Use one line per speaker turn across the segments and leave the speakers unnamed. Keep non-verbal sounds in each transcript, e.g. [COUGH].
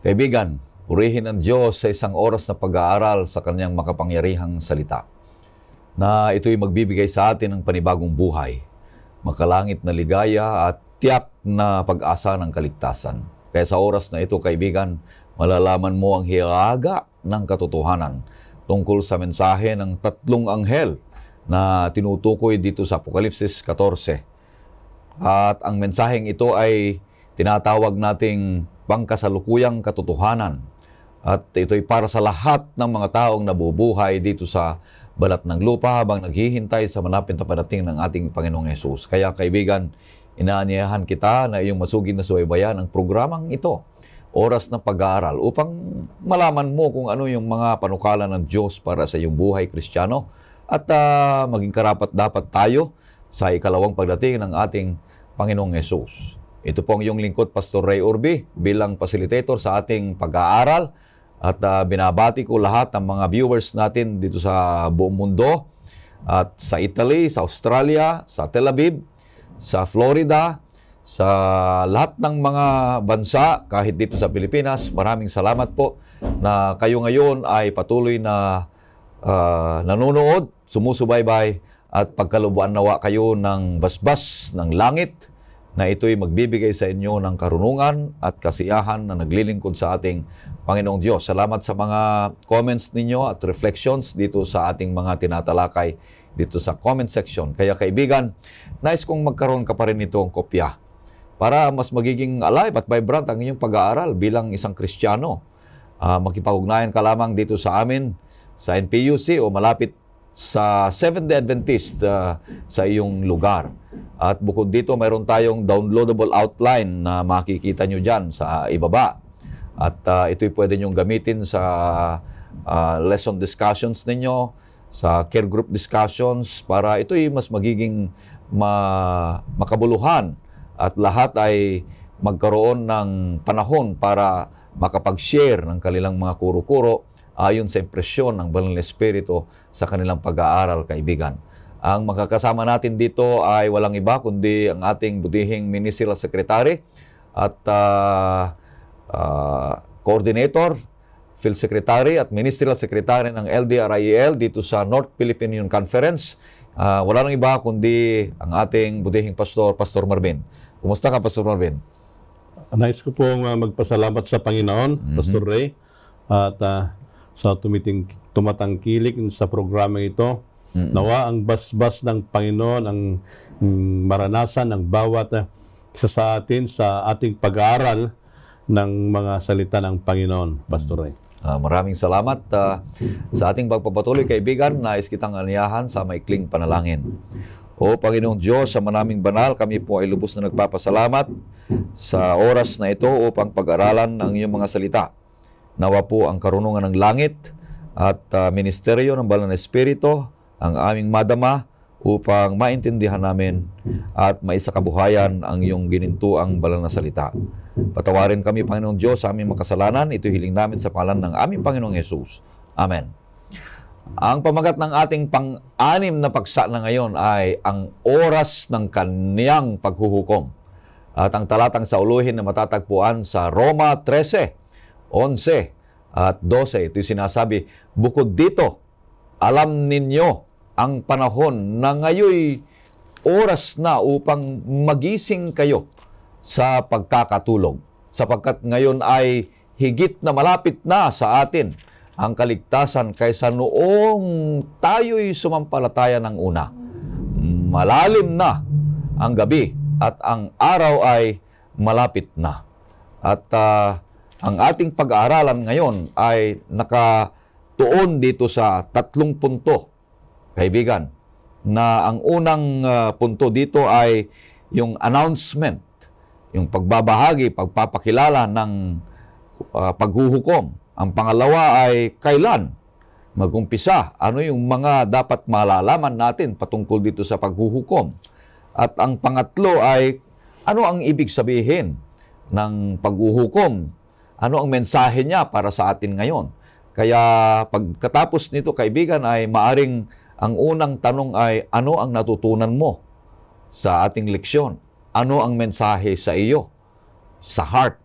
Kaibigan, purihin ang Diyos sa isang oras na pag-aaral sa kanyang makapangyarihang salita na ito'y magbibigay sa atin ng panibagong buhay, makalangit na ligaya at tiyak na pag-asa ng kaligtasan. Kaya sa oras na ito, kaibigan, malalaman mo ang hilaga ng katotohanan tungkol sa mensahe ng tatlong anghel na tinutukoy dito sa Apokalipsis 14. At ang mensaheng ito ay tinatawag nating pangkasalukuyang katotohanan. At ito'y para sa lahat ng mga taong nabubuhay dito sa balat ng lupa habang naghihintay sa malapit na parating ng ating Panginoong Yesus. Kaya kaibigan, inaanyayahan kita na iyong masugid na subaybayan ang programang ito, oras ng pag-aaral, upang malaman mo kung ano yung mga panukala ng Diyos para sa iyong buhay kristyano at uh, maging karapat dapat tayo sa ikalawang pagdating ng ating Panginoong Yesus. Ito po ang iyong lingkod, Pastor Ray Urbi, bilang facilitator sa ating pag-aaral. At uh, binabati ko lahat ng mga viewers natin dito sa buong mundo. At sa Italy, sa Australia, sa Tel Aviv, sa Florida, sa lahat ng mga bansa, kahit dito sa Pilipinas. Maraming salamat po na kayo ngayon ay patuloy na uh, nanonood, sumusubaybay at pagkalubuan nawa kayo ng basbas ng langit na ito'y magbibigay sa inyo ng karunungan at kasiyahan na naglilingkod sa ating Panginoong Diyos. Salamat sa mga comments ninyo at reflections dito sa ating mga tinatalakay dito sa comment section. Kaya kaibigan, nice kung magkaroon ka pa rin nito ang kopya para mas magiging alive at vibrant ang inyong pag-aaral bilang isang Kristiyano. Uh, ah, makipag ka lamang dito sa amin sa NPUC o malapit sa Seventh-day Adventist uh, sa iyong lugar. At bukod dito, mayroon tayong downloadable outline na makikita nyo dyan sa ibaba. At uh, ito'y pwede nyong gamitin sa uh, lesson discussions ninyo, sa care group discussions, para ito'y mas magiging ma makabuluhan at lahat ay magkaroon ng panahon para makapag-share ng kanilang mga kuro-kuro ayon sa impresyon ng Banal na Espiritu sa kanilang pag-aaral, kaibigan. Ang makakasama natin dito ay walang iba kundi ang ating budihing Ministerial ah, ah, Secretary at uh, uh, Coordinator, Field Secretary at Ministerial Secretary ng LDRIEL e dito sa North Philippine Union Conference. Uh, wala nang iba kundi ang ating budihing pastor, Pastor Marvin. Kumusta ka, Pastor Marvin?
Nais ko pong uh, magpasalamat sa Panginoon, mm-hmm. Pastor Ray. At uh, sa tumiting tumatangkilik sa programang ito. Mm-hmm. Nawa ang basbas ng Panginoon ang mm, maranasan ng bawat ah, isa sa atin sa ating pag-aaral
ng mga salita ng Panginoon, Pastor mm. Ray. Uh, maraming salamat uh, sa ating pagpapatuloy, kaibigan. Nais kitang aniyahan sa maikling panalangin. O Panginoong Diyos, sa manaming banal, kami po ay lubos na nagpapasalamat sa oras na ito upang pag-aralan ang iyong mga salita. Nawa po ang karunungan ng langit at uh, ministeryo ng Banal na Espiritu ang aming madama upang maintindihan namin at maisakabuhayan ang iyong ginintuang banal na salita. Patawarin kami, Panginoong Diyos, sa aming makasalanan. Ito hiling namin sa pangalan ng aming Panginoong Yesus. Amen. Ang pamagat ng ating pang-anim na paksa na ngayon ay ang oras ng kaniyang paghuhukom. At ang talatang sa uluhin na matatagpuan sa Roma 13, 11 at 12. Ito yung sinasabi, bukod dito, alam ninyo ang panahon na ngayoy oras na upang magising kayo sa pagkakatulog. Sapagkat ngayon ay higit na malapit na sa atin ang kaligtasan kaysa noong tayo'y sumampalataya ng una. Malalim na ang gabi at ang araw ay malapit na. At uh, ang ating pag-aaralan ngayon ay nakatuon dito sa tatlong punto, kaibigan, na ang unang uh, punto dito ay yung announcement, yung pagbabahagi, pagpapakilala ng uh, paghuhukom. Ang pangalawa ay kailan magumpisa, ano yung mga dapat malalaman natin patungkol dito sa paghuhukom. At ang pangatlo ay ano ang ibig sabihin ng paghuhukom ano ang mensahe niya para sa atin ngayon. Kaya pagkatapos nito kaibigan ay maaring ang unang tanong ay ano ang natutunan mo sa ating leksyon? Ano ang mensahe sa iyo sa heart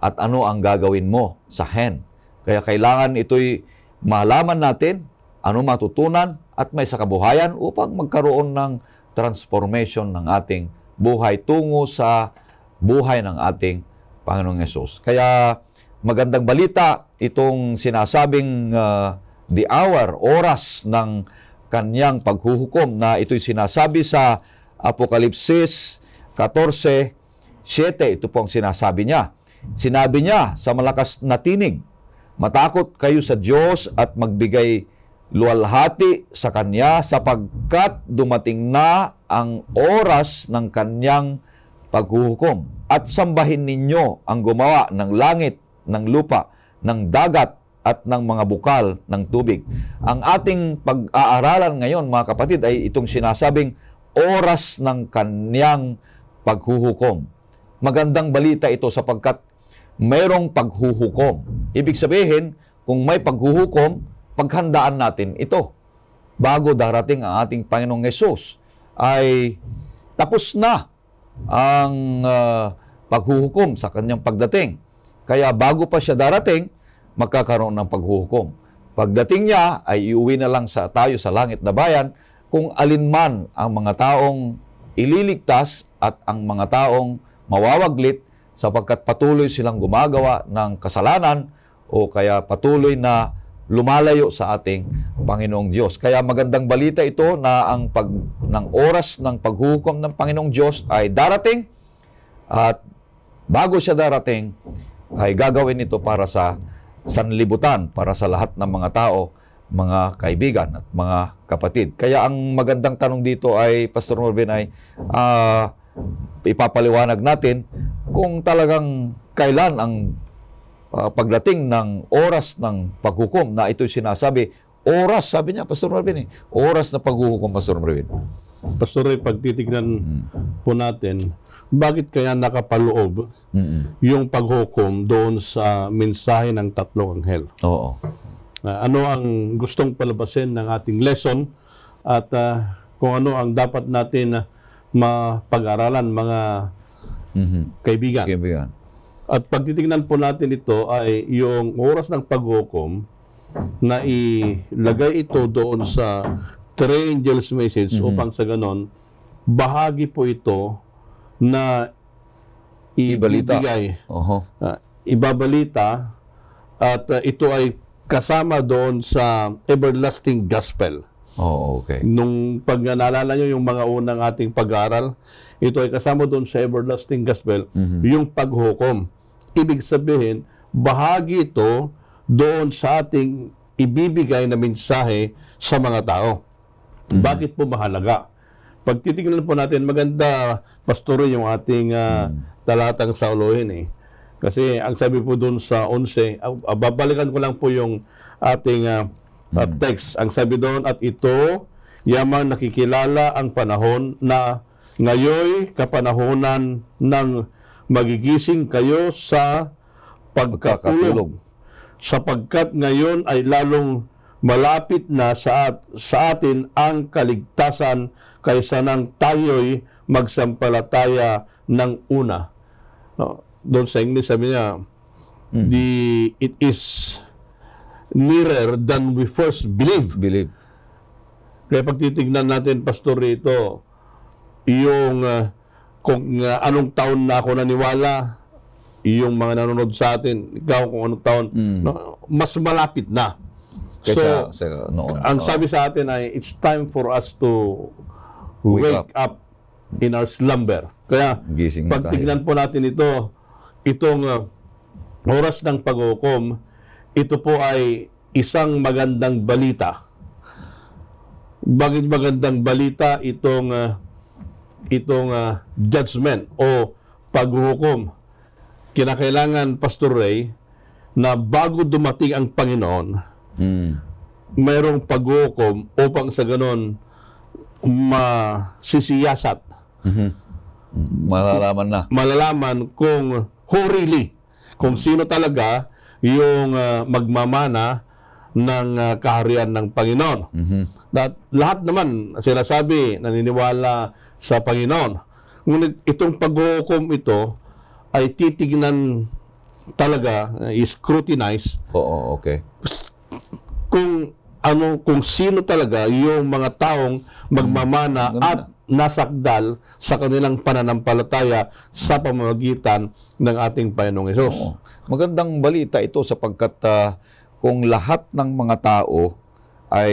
at ano ang gagawin mo sa hand? Kaya kailangan ito'y malaman natin ano matutunan at may sakabuhayan upang magkaroon ng transformation ng ating buhay tungo sa buhay ng ating Panginoong Yesus. Kaya magandang balita itong sinasabing uh, the hour, oras ng kanyang paghuhukom na ito'y sinasabi sa Apokalipsis 14:7. Ito po ang sinasabi niya. Sinabi niya sa malakas na tinig, Matakot kayo sa Diyos at magbigay luwalhati sa Kanya sapagkat dumating na ang oras ng Kanyang paghuhukom at sambahin ninyo ang gumawa ng langit ng lupa, ng dagat, at ng mga bukal ng tubig. Ang ating pag-aaralan ngayon, mga kapatid, ay itong sinasabing oras ng kanyang paghuhukom. Magandang balita ito sapagkat mayroong paghuhukom. Ibig sabihin, kung may paghuhukom, paghandaan natin ito. Bago darating ang ating Panginoong Yesus, ay tapos na ang uh, paghuhukom sa kanyang pagdating. Kaya bago pa siya darating, magkakaroon ng paghuhukom. Pagdating niya, ay iuwi na lang sa tayo sa langit na bayan kung alinman ang mga taong ililigtas at ang mga taong mawawaglit sapagkat patuloy silang gumagawa ng kasalanan o kaya patuloy na lumalayo sa ating Panginoong Diyos. Kaya magandang balita ito na ang pag, ng oras ng paghukom ng Panginoong Diyos ay darating at bago siya darating, ay gagawin ito para sa sanlibutan, para sa lahat ng mga tao, mga kaibigan at mga kapatid. Kaya ang magandang tanong dito ay, Pastor Norvin, ay uh, ipapaliwanag natin kung talagang kailan ang uh, pagdating ng oras ng paghukom na ito'y sinasabi, oras, sabi niya, Pastor Marvin eh, oras na paghuhukom, Pastor Marvin. Pastor, pagtitignan
mm. po natin, bakit kaya nakapaloob Mm-mm. yung paghukom doon sa mensahe ng tatlong anghel? Oo. Uh, ano ang gustong palabasin ng ating lesson at uh, kung ano ang dapat natin uh, mapag-aralan mga mm-hmm. kaibigan. kaibigan. At pagtitignan po natin ito ay yung oras ng paghukom na ilagay ito doon sa three angels message mm-hmm. upang sa ganon, bahagi po ito na ibalita. ibigay. Uh-huh. Ah, uh, ibabalita at uh, ito ay kasama doon sa everlasting gospel.
Oh, okay.
Nung pag naalala nyo yung mga unang ating pag-aaral, ito ay kasama doon sa everlasting gospel, mm-hmm. yung paghukom. Ibig sabihin, bahagi ito doon sa ating ibibigay na mensahe sa mga tao. Mm-hmm. Bakit po mahalaga? Pag po natin, maganda pastoro yung ating uh, talatang saulohin eh. Kasi ang sabi po doon sa 11, ah, ah, babalikan ko lang po yung ating uh, uh, text. Ang sabi doon, at ito, yamang nakikilala ang panahon na ngayoy kapanahonan ng magigising kayo sa pagkatulog. Sapagkat ngayon ay lalong malapit na sa, at, sa atin ang kaligtasan kaysa nang tayo'y magsampalataya ng una. No? Doon sa English sabi niya, mm. the, it is nearer than we first believe. Believe. Kaya pag titignan natin, Pastor, ito, yung uh, kung uh, anong taon na ako naniwala, yung mga nanonood sa atin, ikaw kung anong taon, mm. no, mas malapit na. Kaysa so, sa
noon. Ang sabi
sa atin ay, it's time for us to wake, wake up. up in our slumber. Kaya,
Gising pagtignan
po natin ito, itong uh, oras ng paghukom, ito po ay isang magandang balita. Bakit magandang balita itong uh, itong uh, judgment o paghukom? Kinakailangan Pastor Ray na bago dumating ang Panginoon, Mm. Mayroong pag-uukom upang sa ganon masisiyasat.
Mm-hmm. Malalaman na.
Malalaman kung who really, kung sino talaga yung uh, magmamana ng uh, kaharian ng Panginoon. Mm-hmm. Lahat, lahat naman sila sabi naniniwala sa Panginoon. Ngunit itong pag-uukom ito ay titignan talaga, uh, scrutinize.
Oo, okay
kung ano kung sino talaga yung mga taong magmamana hmm. at nasakdal
sa kanilang pananampalataya sa pamamagitan ng ating Panginoong Hesus. Magandang balita ito sapagkat uh, kung lahat ng mga tao ay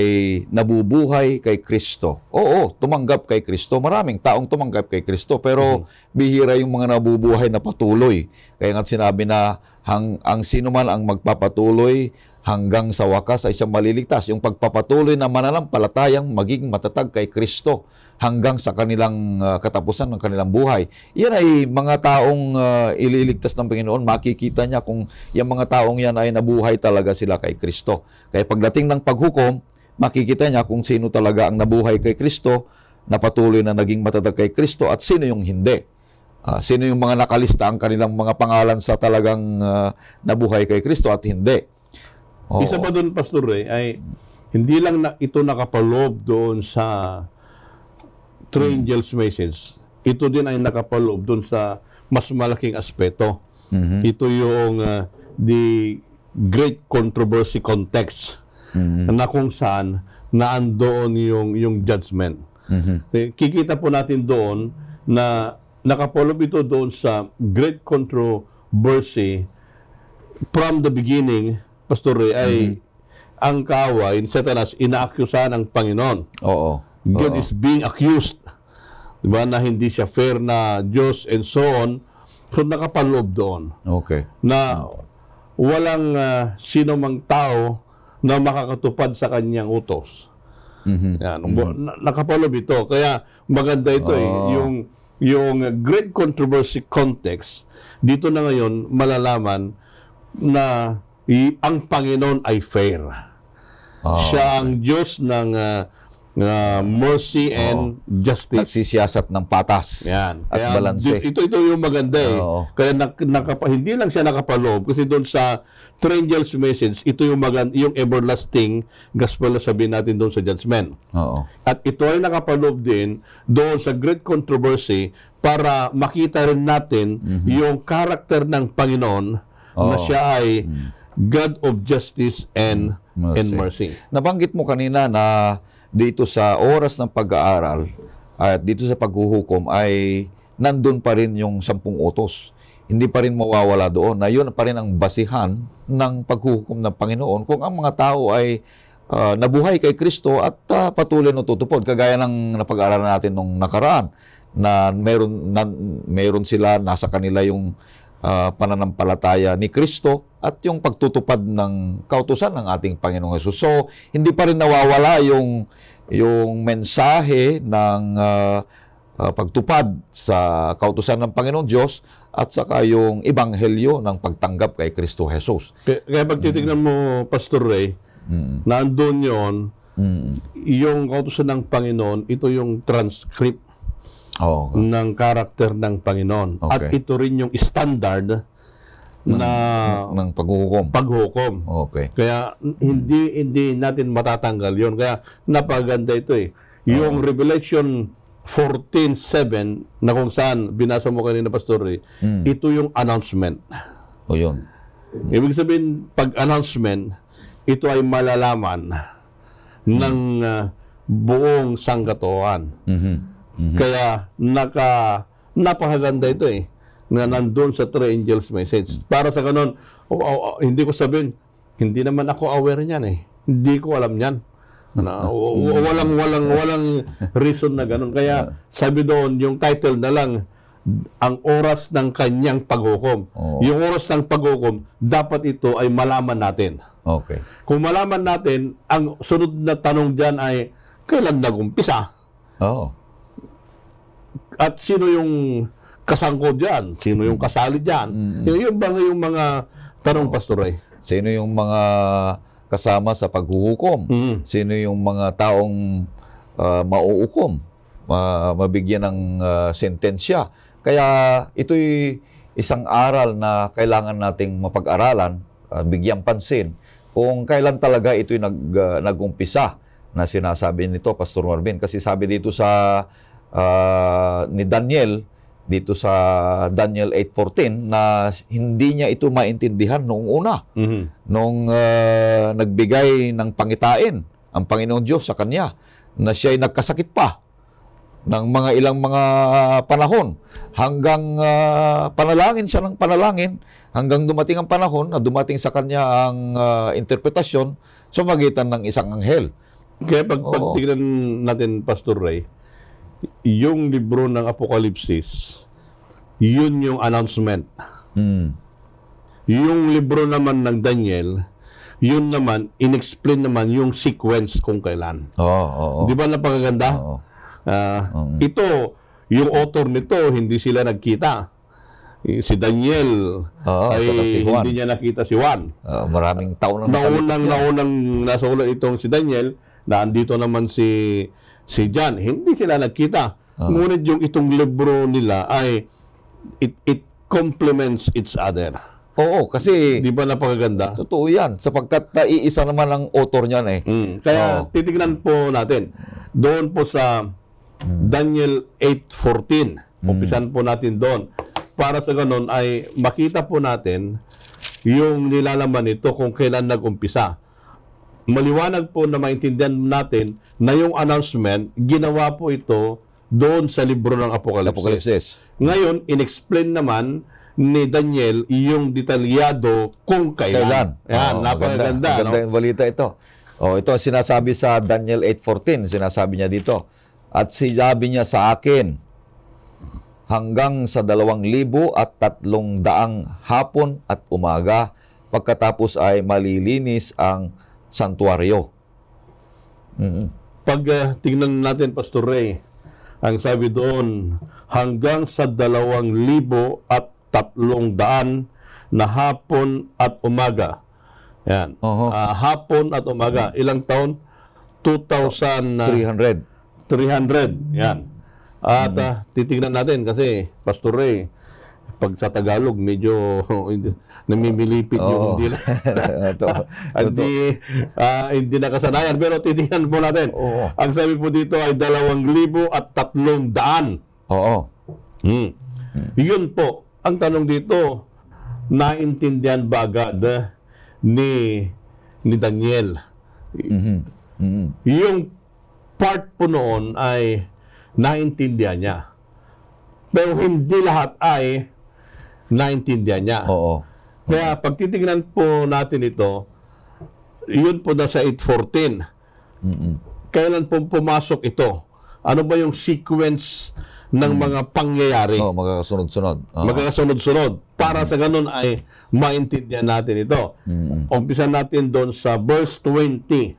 nabubuhay kay Kristo. Oo, tumanggap kay Kristo. Maraming taong tumanggap kay Kristo pero mm bihira yung mga nabubuhay na patuloy. Kaya nga sinabi na hang, ang sino man ang magpapatuloy hanggang sa wakas ay siyang maliligtas. Yung pagpapatuloy ng mananampalatayang maging matatag kay Kristo hanggang sa kanilang uh, katapusan ng kanilang buhay. Yan ay mga taong uh, ililigtas ng Panginoon. Makikita niya kung yung mga taong yan ay nabuhay talaga sila kay Kristo. Kaya pagdating ng paghukom, makikita niya kung sino talaga ang nabuhay kay Kristo, napatuloy na naging matatag kay Kristo at sino yung hindi. Uh, sino yung mga nakalista ang kanilang mga pangalan sa talagang uh, nabuhay kay Kristo at hindi. Oo. Isa
pa doon, Pastor Ray, ay hindi lang na, ito nakapaloob doon sa three hmm. angels message. Ito din ay nakapaloob doon sa mas malaking aspeto. Mm-hmm. Ito yung uh, the great controversy context mm-hmm. na kung saan naandoon yung yung judgment. Mm-hmm. Eh, kikita po natin doon na nakapaloob ito doon sa great controversy from the beginning Pastor Ray, ay mm-hmm. ang kaaway, Satanas, inaakusahan ng Panginoon. Oo. God Oo. is being accused. Diba? Na hindi siya fair na Diyos and so on. So nakapaloob doon. Okay. Na walang uh, sino mang tao na makakatupad sa kanyang utos. Mm-hmm. Yan. Mm-hmm. Nakapaloob ito. Kaya maganda ito oh. eh. Yung, yung great controversy context, dito na ngayon malalaman na i, ang Panginoon ay fair. Oh. Siya ang Diyos ng uh, uh, mercy and oh. justice. Nagsisiyasat ng patas Yan. at balanse. Ito, ito yung maganda eh. Oh. Kaya nak, nakapa, hindi lang siya nakapaloob kasi doon sa Trangels message, ito yung maganda, yung everlasting gospel na sabihin natin doon sa judgment. Oo. At ito ay nakapaloob din doon sa great controversy para makita rin natin mm-hmm. yung character ng Panginoon
Oo. na siya ay mm God of justice and mercy. and mercy. Nabanggit mo kanina na dito sa oras ng pag-aaral at dito sa paghuhukom ay nandun pa rin yung sampung utos. Hindi pa rin mawawala doon na yun pa rin ang basihan ng paghuhukom ng Panginoon kung ang mga tao ay uh, nabuhay kay Kristo at uh, patuloy na tutupod. Kagaya ng napag-aaralan natin nung nakaraan na meron, na, meron sila, nasa kanila yung uh, pananampalataya ni Kristo at yung pagtutupad ng kautusan ng ating Panginoong Hesus. So, hindi pa rin nawawala yung yung mensahe ng uh, uh, pagtupad sa kautusan ng Panginoong Diyos at saka yung ebanghelyo ng pagtanggap kay Kristo Jesus.
Kaya, kaya pag mm. mo, Pastor Ray, mm. nandun yon mm. yung kautusan ng Panginoon, ito yung transcript oh, okay. ng karakter ng Panginoon. Okay. At ito rin yung standard ng, na
ng paghukom.
Paghukom. Okay. Kaya hmm. hindi hmm. hindi natin matatanggal 'yon. Kaya napaganda ito eh. Yung oh. Revelation 14:7 na kung saan binasa mo kanina pastor eh, hmm. ito yung announcement. O 'yon. Hmm. Ibig sabihin pag announcement, ito ay malalaman hmm. ng uh, buong sangkatuan.
mm mm-hmm. Mm-hmm.
Kaya naka napakaganda ito eh na nandun sa Three Angels message. Mhm. Para sa ganun, oh, oh, oh, hindi ko sabihin, hindi naman ako aware niyan eh. Hindi ko alam niyan. Na, [LAUGHS] walang walang walang reason na ganun. Kaya sabi doon, yung title na lang ang oras ng kanyang paghukom. Oh. Yung oras ng paghukom, dapat ito ay malaman natin. Okay. Kung malaman natin, ang sunod na tanong diyan ay kailan nagumpisa?
Oo. Oh at sino yung kasangkod diyan, sino yung mm. kasali diyan. Mm-hmm. Yung, yung mga yung mga tanong oh. pastor ay. Sino yung mga kasama sa paghuhukom? Mm-hmm. Sino yung mga taong uh, mauukom? Uh, mabigyan ng uh, sentensya. Kaya ito'y isang aral na kailangan nating mapag-aralan, uh, bigyan pansin kung kailan talaga ito'y nag, uh, nag-umpisa na sinasabi nito Pastor Marvin kasi sabi dito sa uh, ni Daniel dito sa Daniel 8.14 na hindi niya ito maintindihan noong una, mm-hmm. noong uh, nagbigay ng pangitain ang Panginoong Diyos sa kanya na siya ay nagkasakit pa ng mga ilang mga panahon hanggang uh, panalangin siya ng panalangin hanggang dumating ang panahon na dumating sa kanya ang uh, interpretasyon sa magitan ng isang anghel. Kaya pag, pag
tignan natin Pastor Ray, yung libro ng Apokalipsis, yun yung announcement. Mm. Yung libro naman ng Daniel, yun naman, inexplain naman yung sequence kung kailan. oh, Oh, oh. Di ba napakaganda? Oh, oh. Uh, mm. Ito, yung author nito, hindi sila nagkita. Eh, si Daniel oh, ay si hindi niya nakita si Juan.
Oh, maraming taon nang naunang naunang
nasulat itong si Daniel, na andito naman si si John, hindi sila nagkita. Uh-huh. Ngunit yung itong
libro nila ay it, it complements its other. Oo, kasi... Di ba napakaganda? Totoo yan, sapagkat naiisa naman ang author niyan eh. Mm. Kaya oh. titignan po natin, doon po sa hmm. Daniel 8.14,
mm. umpisan po natin doon, para sa ganun ay makita po natin yung nilalaman nito kung kailan nag-umpisa maliwanag po na maintindihan natin na yung announcement, ginawa po ito doon sa libro ng Apokalipsis. Apokalipsis. Ngayon, inexplain naman ni Daniel yung detalyado
kung kailan. Kailan. Yan, oh, napakaganda. Maganda, no? yung balita ito. Oh, ito ang sinasabi sa Daniel 8.14, sinasabi niya dito. At sinabi niya sa akin, hanggang sa dalawang libo at tatlong daang hapon at umaga, pagkatapos ay malilinis ang santuario. Mm-hmm. Pag uh, tingnan natin, Pastor Ray, ang sabi doon,
hanggang sa dalawang libo at tatlong daan na hapon at umaga. Yan. Uh-huh. Uh, hapon at umaga. Ilang taon? 2,300. 300. Uh, Yan. At uh, titignan natin kasi, Pastor Ray, pag sa Tagalog, medyo [LAUGHS] namimilipit oh. yung dila. hindi, [LAUGHS] [LAUGHS] uh, ah, hindi nakasanayan. Pero titingnan po natin. Oo. Ang sabi po dito ay dalawang libo at tatlong daan. Oo. Hmm. Hmm. Yun po. Ang tanong dito, naintindihan ba agad ni, ni Daniel? Mm-hmm. Mm-hmm. Yung part po noon ay naintindihan niya. Pero hindi lahat ay naintindihan niya. Oo. Kaya pag titingnan po natin ito, yun po na sa 814. Mm-mm. Kailan po pumasok ito? Ano ba yung sequence ng mm. mga pangyayari? Oo, magkakasunod-sunod. Oo. Magkakasunod-sunod. Para mm. sa ganun ay maintindihan natin ito. Mm-mm. Umpisa natin doon sa verse 20.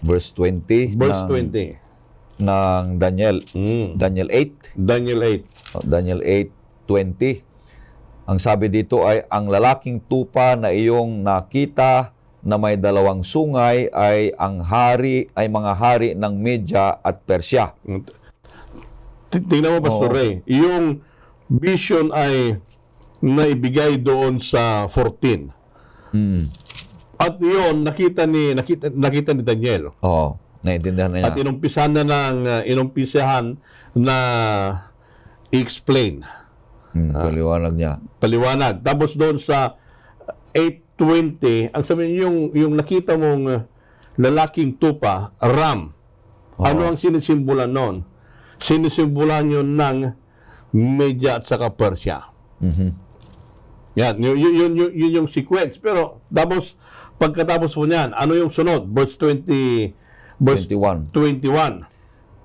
Verse 20. Verse 20 ng Daniel. Mm. Daniel 8. Daniel 8. Oh, Daniel 8:20. Ang sabi dito ay ang lalaking tupa na iyong nakita na may dalawang sungay ay ang hari ay mga hari ng Media at Persia.
Tingnan mo Pastor oh. Ray, yung vision ay naibigay doon sa 14. Mm. At yon nakita ni nakita nakita ni Daniel.
Oo. Oh Naintindihan na niya. At
inumpisahan na ng, uh, inumpisahan na explain.
Hmm, ah, paliwanag niya.
Paliwanag. Tapos doon sa 8.20, ang sabihin yung, yung nakita mong uh, lalaking tupa, ram. Oh. Ano ang sinisimbula noon? Sinisimbula yun ng media at saka Persia. Mm-hmm. Yan, yun, yun, yun, yun, yun yung sequence. Pero tapos, pagkatapos po niyan, ano
yung sunod? Verse 20, Verse 21. 21.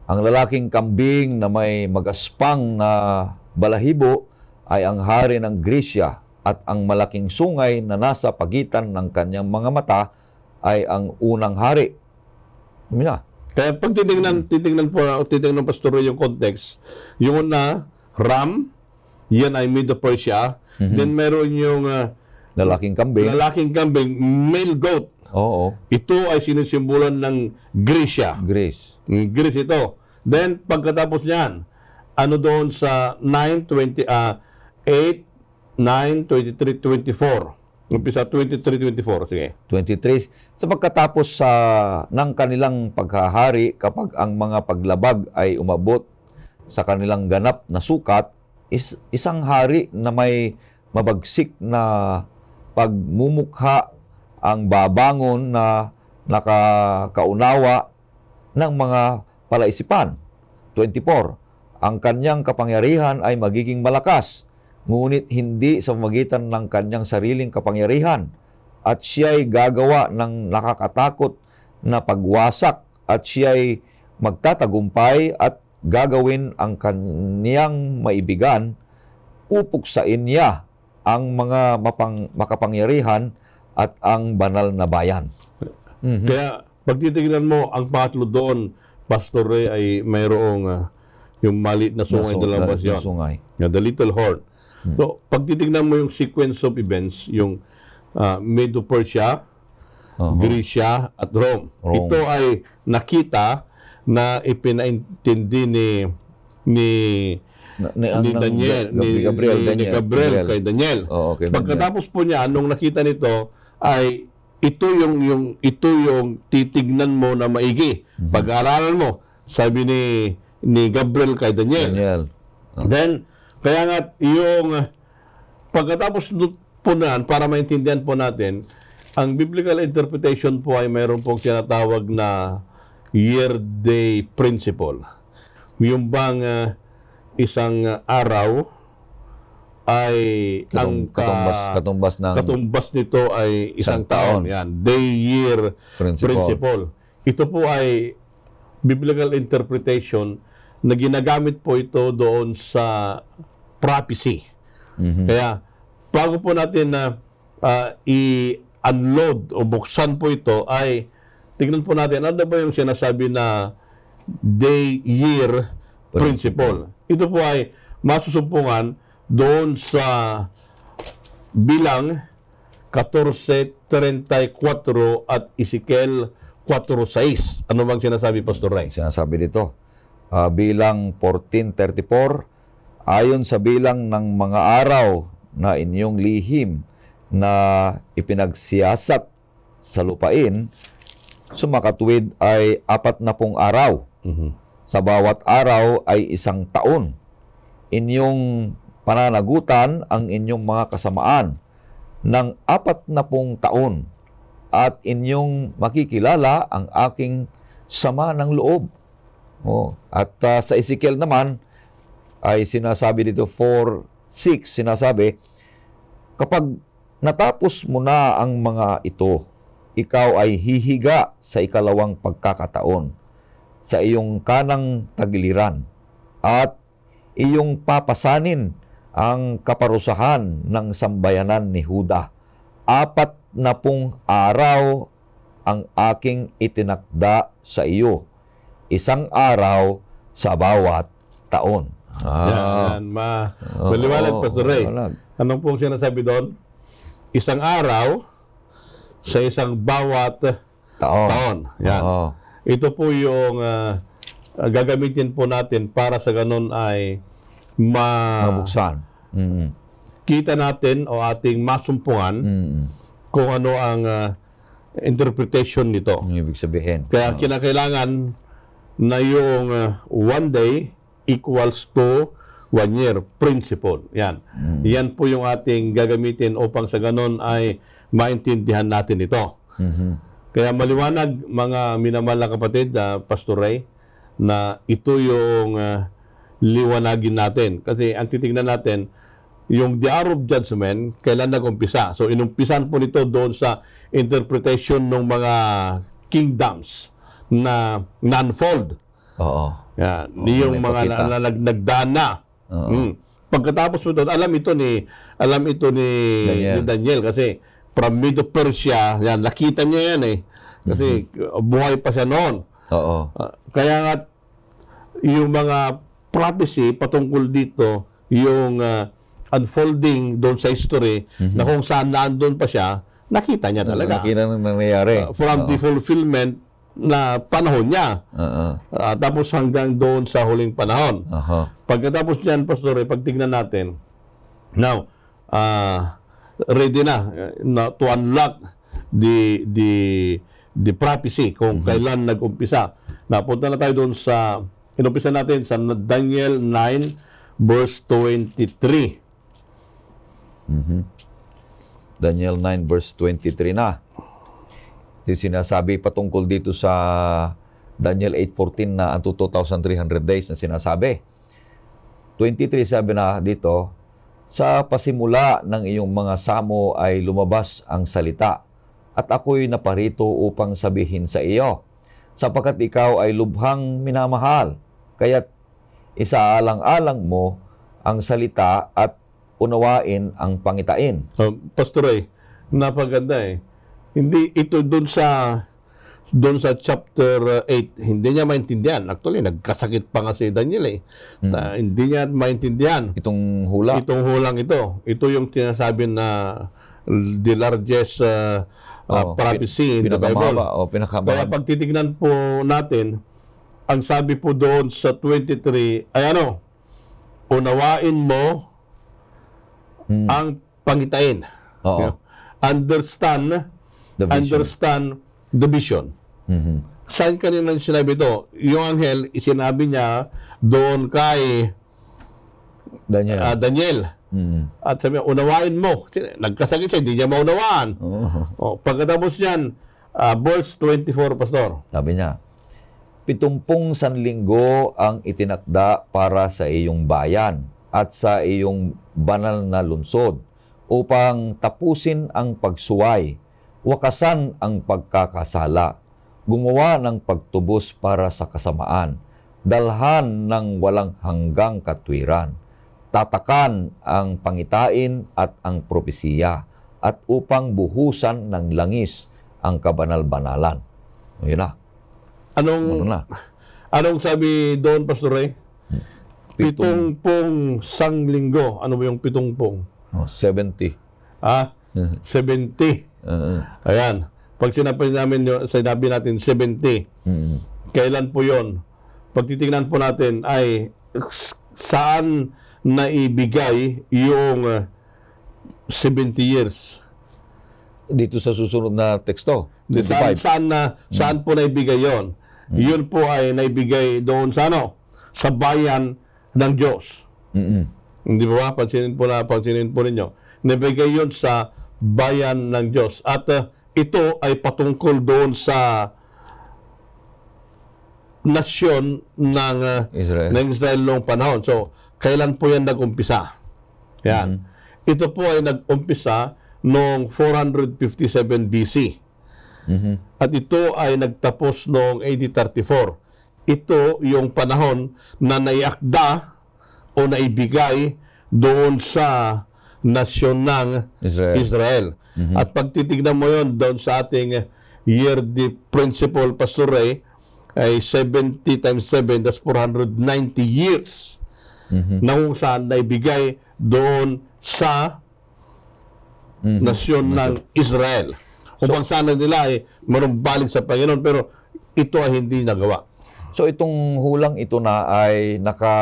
Ang lalaking kambing na may magaspang na balahibo ay ang hari ng Grisya at ang malaking sungay na nasa pagitan ng kanyang mga mata ay ang unang hari.
Mina. Ano Kaya pag titingnan, titingnan po, ah, titingnan pastor yung context, yung na ram, yan ay Middle Persia, mm-hmm. then meron yung uh, lalaking kambing. Lalaking kambing, male goat. Oo. Ito ay sinisimulan ng Grisya. Greece. Mm, Greece ito. Then, pagkatapos niyan, ano doon sa 920 20, uh, 8,
9, 23, 24. Umpisa 23, 24. Sige. 23. Sa so, pagkatapos sa ng kanilang paghahari, kapag ang mga paglabag ay umabot sa kanilang ganap na sukat, is, isang hari na may mabagsik na pagmumukha ang babangon na nakakaunawa ng mga palaisipan. 24. Ang kanyang kapangyarihan ay magiging malakas, ngunit hindi sa magitan ng kanyang sariling kapangyarihan. At siya'y gagawa ng nakakatakot na pagwasak at siya'y magtatagumpay at gagawin ang kaniyang maibigan, upuksain niya ang mga mapang, makapangyarihan at ang banal na bayan.
Mm-hmm. Kaya pag mo, ang patlo doon, Pastor Ray, ay mayroong uh, yung maliit na sungay na labas yun. Sungay. Yeah, the little horn. Mm-hmm. So, pag mo yung sequence of events, yung uh, ah, Medo-Persia, uh-huh. Grisya, at Rome. Rome. Ito ay nakita na ipinaintindi ni ni na, ni, ni Daniel, ni, Gabriel, ni, Daniel, ni Gabriel, Gabriel kay Daniel. Oh,
okay, Pagkatapos
Daniel. po niya, nung nakita nito, ay ito yung yung ito yung titignan mo na maigi. Mm-hmm. Pag-aralan mo, sabi ni ni Gabriel kay Daniel. Daniel. Okay. Ah. Then kaya nga yung pagkatapos po naan, para maintindihan po natin, ang biblical interpretation po ay mayroon pong tinatawag na year-day principle. Yung bang uh, isang araw ay Katum, ang
ka, katumbas, katumbas, ng, katumbas
nito ay isang taon. taon. Yan, day year
principle. principle.
Ito po ay biblical interpretation na ginagamit po ito doon sa prophecy. Mm-hmm. Kaya bago po natin na uh, i-unload o buksan po ito ay tignan po natin ano ba yung sinasabi na day year principle. Ito po ay masusumpungan doon sa bilang 14.34 at
Ezekiel 4.6. Ano bang sinasabi, Pastor Ray? Sinasabi dito, uh, ah, bilang 14.34, ayon sa bilang ng mga araw na inyong lihim na ipinagsiyasat sa lupain, sumakatwid ay apat na pong araw. Mm-hmm. Sa bawat araw ay isang taon. Inyong pananagutan ang inyong mga kasamaan ng apat na pong taon at inyong makikilala ang aking sama ng loob. Oh. At uh, sa Ezekiel naman ay sinasabi dito 4.6 sinasabi, kapag natapos mo na ang mga ito, ikaw ay hihiga sa ikalawang pagkakataon sa iyong kanang tagiliran at iyong papasanin ang kaparusahan ng sambayanan ni Huda. Apat na pong araw ang aking itinakda sa iyo. Isang araw sa bawat taon. Ah. Yan, ma. Oh, Maliwanag, Pastor Ray.
Anong pong sinasabi doon? Isang araw sa isang bawat taon. taon. Yan. Ito po yung uh, gagamitin po natin para sa ganun ay ma- mabuksan. Mm-hmm. Kita natin o ating masumpungan mm-hmm. kung ano ang uh, interpretation
nito. Ang ibig sabihin.
Kaya oh. kinakailangan na yung uh, one day equals to one year principle. Yan. Mm. Yan po yung ating gagamitin upang sa ganon ay maintindihan natin ito. Mm-hmm. Kaya maliwanag mga minamahal na kapatid, uh, Pastor Ray, na ito yung uh, liwanagin natin. Kasi ang titignan natin, yung the hour of judgment, kailan nag-umpisa? So, inumpisan po nito doon sa interpretation ng mga kingdoms na na-unfold. Oo. Yan. Oo, yung mga na, na, na, nagdaan na. Oo. Mm. Pagkatapos po doon, alam ito ni alam ito ni Daniel, ni Daniel kasi from Middle Persia, yan, nakita niya yan eh. Kasi mm-hmm. buhay pa siya noon. Oo. Uh, kaya nga, yung mga prophecy patungkol dito yung uh, unfolding doon sa history mm-hmm. na mhm. kung saan naandun pa siya, nakita niya talaga. Nakita na nangyayari. Uh, ah, from Uh-oh. the fulfillment na panahon niya. uh tapos hanggang doon sa huling panahon. Uh-huh. Pagkatapos niyan, Pastor, eh, pagtignan natin, now, uh, ready na, eh, na to unlock the the the prophecy kung mm-hmm. kailan nag-umpisa. Napunta na tayo doon sa Inumpisa natin sa Daniel 9 verse 23.
Mm-hmm. Daniel 9 verse 23 na. Yung sinasabi patungkol dito sa Daniel 8.14 na ang 2,300 days na sinasabi. 23 sabi na dito, Sa pasimula ng iyong mga samo ay lumabas ang salita, at ako'y naparito upang sabihin sa iyo, sapagkat ikaw ay lubhang minamahal, Kaya't isaalang-alang mo ang salita at unawain ang pangitain. So,
Pastor Ray, napaganda eh. Hindi ito doon sa doon sa chapter 8, uh, hindi niya maintindihan. Actually, nagkasakit pa nga si Daniel eh. Hmm. Na hindi niya maintindihan. Itong hula. Itong hulang ito. Ito yung tinasabi na the largest uh, uh oh, uh, prophecy in the Bible. O, oh, Kaya pag titignan po natin, ang sabi po doon sa 23 ay ano, unawain mo hmm. ang pangitain. Oo. You know? Understand,
the vision. understand
the vision. Mm-hmm. Saan kanina sinabi ito? Yung anghel, sinabi niya doon kay Daniel. Uh, Daniel. Mm-hmm. At sabi niya, unawain
mo. Nagkasakit siya, hindi niya maunawaan. Oh. Oh, pagkatapos niyan, uh, verse 24, Pastor. Sabi niya, Pitumpung sanlinggo ang itinakda para sa iyong bayan at sa iyong banal na lungsod upang tapusin ang pagsuway, wakasan ang pagkakasala, gumawa ng pagtubos para sa kasamaan, dalhan ng walang hanggang katwiran, tatakan ang pangitain at ang propesiya, at upang buhusan ng langis ang kabanal-banalan. Yun na. Anong, ano na.
anong sabi doon, Pastor Ray? Pitong pong sang linggo. Ano ba yung pitong pong?
Oh, 70. Ah, 70.
Uh-huh. uh-huh. Ayan. Pag sinabi namin sinabi natin 70. Mm-hmm. Kailan po 'yon? Pag titingnan po natin ay saan naibigay yung 70 uh, years dito sa susunod na teksto. Saan, saan na saan po naibigay 'yon? mm Yun po ay naibigay doon sa ano, sa bayan ng Diyos. Mm-hmm. Hindi ba? Pansinin po na, pansinin po ninyo. Naibigay yun sa bayan ng Diyos. At uh, ito ay patungkol doon sa nasyon ng uh, Israel. ng Israel noong panahon. So, kailan po yan nag-umpisa? Yan. Mm-hmm. Ito po ay nag-umpisa noong 457 BC. Mm-hmm. At ito ay nagtapos noong AD 34. Ito yung panahon na naiakda o naibigay doon sa nasyon ng Israel. Israel. Mm-hmm. At pagtitignan mo yon doon sa ating year the principal pastor Ray, ay 70 times 7, that's 490 years mm-hmm. na kung saan naibigay doon sa
mm-hmm. nasyon ng
Israel. Upang so, sana nila ay eh, marumbalik sa Panginoon pero ito ay hindi nagawa. So itong hulang ito na ay naka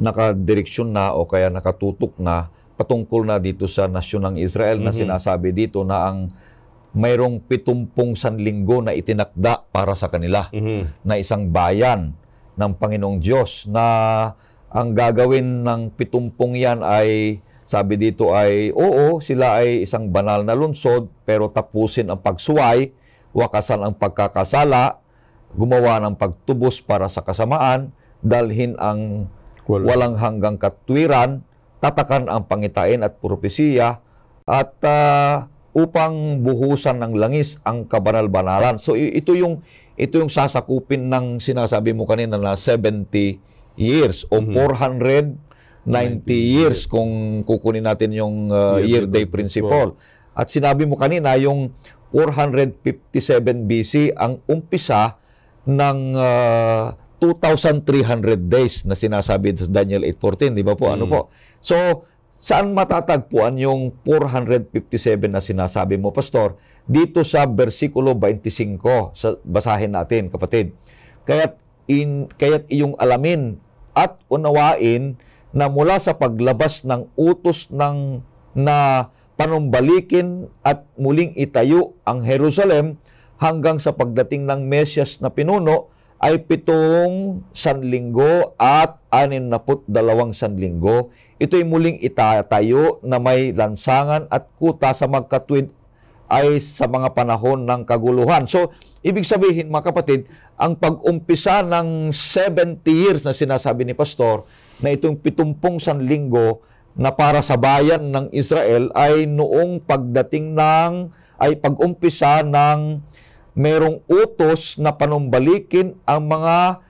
nakadireksyon na o kaya nakatutok na patungkol na dito sa nasyon ng Israel mm-hmm. na mhm. sinasabi dito na ang mayroong pitumpung sanlinggo na itinakda para sa kanila mm-hmm. na isang bayan ng Panginoong Diyos na ang gagawin ng pitumpong yan ay sabi dito ay, oo, sila ay isang banal na lungsod, pero tapusin ang pagsuway, wakasan ang pagkakasala, gumawa ng pagtubos para sa kasamaan, dalhin ang Wala. walang hanggang katwiran, tatakan ang pangitain at propesiya, at uh, upang buhusan ng langis ang kabanal-banalan. So ito yung ito yung sasakupin ng sinasabi mo kanina na 70 years o mm-hmm. 90 years kung kukunin natin yung uh, year-day principle. At sinabi mo kanina, yung 457 BC ang umpisa ng uh, 2,300 days na sinasabi sa Daniel 8.14, di ba po? Ano mm. po? So, saan matatagpuan yung 457 na sinasabi mo, Pastor? Dito sa bersikulo 25, sa, basahin natin, kapatid. Kaya't, in, kaya't iyong alamin at unawain na mula sa paglabas ng utos ng na panumbalikin at muling itayo ang Jerusalem hanggang sa pagdating ng Mesyas na pinuno ay pitong sanlinggo at anim na dalawang sanlinggo. Ito'y muling itatayo na may lansangan at kuta sa magkatwid ay sa mga panahon ng kaguluhan. So, ibig sabihin mga kapatid, ang pag-umpisa ng 70 years na sinasabi ni Pastor na itong pitumpong sanlinggo na para sa bayan ng Israel ay noong pagdating ng ay pag-umpisa ng merong utos na panumbalikin ang mga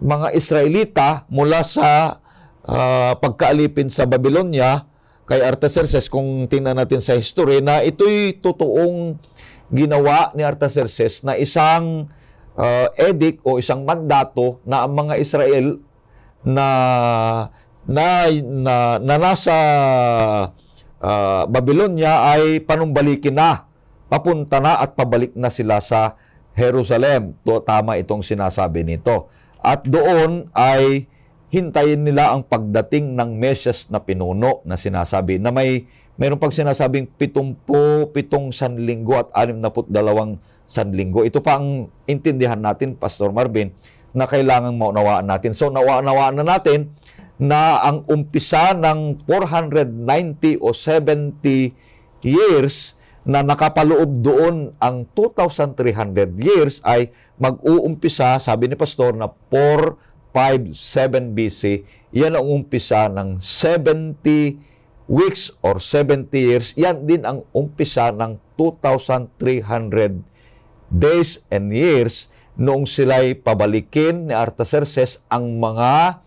mga Israelita mula sa uh, pagkaalipin sa Babylonia kay Artaxerxes kung tingnan natin sa history na ito'y totoong ginawa ni Artaxerxes na isang uh, edict o isang mandato na ang mga Israel na na na, na nasa uh, Babylonia ay panumbalikin na, papunta na at pabalik na sila sa Jerusalem. To, tama itong sinasabi nito. At doon ay hintayin nila ang pagdating ng Mesyas na pinuno na sinasabi na may mayroon pag sinasabing 77 sanlinggo at 62 sanlinggo. Ito pa ang intindihan natin, Pastor Marvin, na kailangang maunawaan natin. So, naunawaan na natin na ang umpisa ng 490 o 70 years na nakapaloob doon ang 2,300 years ay mag-uumpisa, sabi ni Pastor, na 457 BC. Yan ang umpisa ng 70 weeks or 70 years, yan din ang umpisa ng 2,300 days and years noong sila'y pabalikin ni Artaxerxes ang mga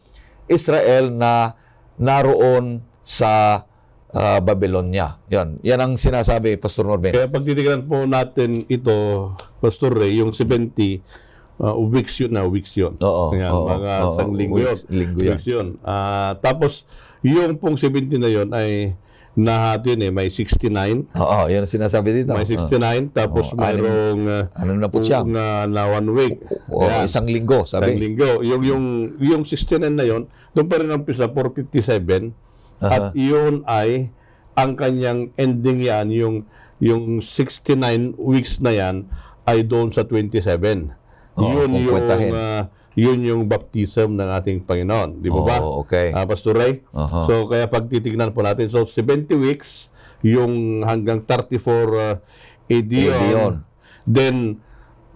Israel na naroon sa uh, Babylonia. Yan. Yan ang sinasabi, Pastor Norman.
Kaya pag po natin ito, Pastor Ray, yung 70, uh, ah, weeks yun na, weeks yun. Oo, Yan, oo, mga oo, isang linggo yun. Linggo yun. Uh, tapos, yung pong 70 na yun ay na hati yun eh, may 69. Oo, yun ang sinasabi dito. May 69, oh. tapos oh, mayroong ano ah, na po siya? Na, na one week. O, oh, yeah. isang linggo, sabi. Isang linggo. Yung, yung, yung 69 na yun, doon pa rin ang pisa, 457. Uh-huh. At yun ay, ang kanyang ending yan, yung, yung 69 weeks na yan, ay doon sa 27. Oh, yun yung... Uh, yun yung baptism ng ating Panginoon. Di ba oh, ba? Okay. Uh, Pastor Ray? Uh-huh. So, kaya pagtitignan po natin, so 70 weeks, yung hanggang 34 uh, AD Then,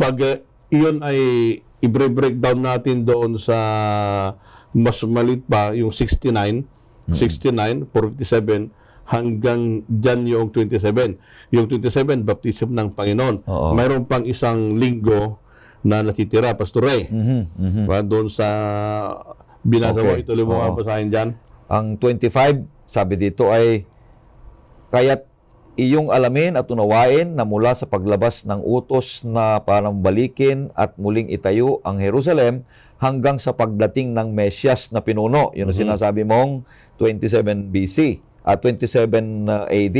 pag uh, yun ay i-breakdown natin doon sa mas malit pa, yung 69, mm-hmm. 69, 47, hanggang dyan yung 27. Yung 27, baptism ng Panginoon. Oo. Mayroon pang isang linggo na natitira, Pastor Ray. Mm-hmm, mm-hmm. Diba? Doon sa
binasa okay. mo, ituloy mo oh. basahin dyan. Ang 25, sabi dito ay, kaya't iyong alamin at unawain na mula sa paglabas ng utos na parang balikin at muling itayo ang Jerusalem hanggang sa pagdating ng Mesyas na pinuno. Yun mm-hmm. sinasabi mong 27 BC at uh, 27 AD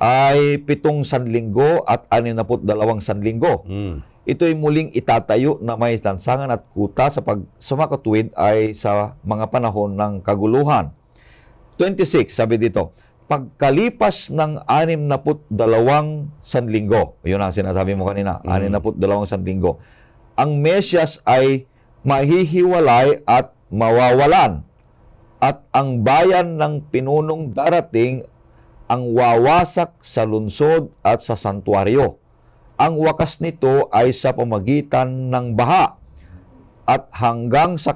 ay pitong sanlinggo at aninapot dalawang sanlinggo. Mm. Ito'y muling itatayo na may lansangan at kuta sa pag sumakatuwid ay sa mga panahon ng kaguluhan. 26, sabi dito, pagkalipas ng 62 sanlinggo, yun ang sinasabi mo kanina, mm-hmm. 62 sanlinggo, ang Mesyas ay mahihiwalay at mawawalan. At ang bayan ng pinunong darating ang wawasak sa lunsod at sa santuaryo. Ang wakas nito ay sa pamagitan ng baha at hanggang sa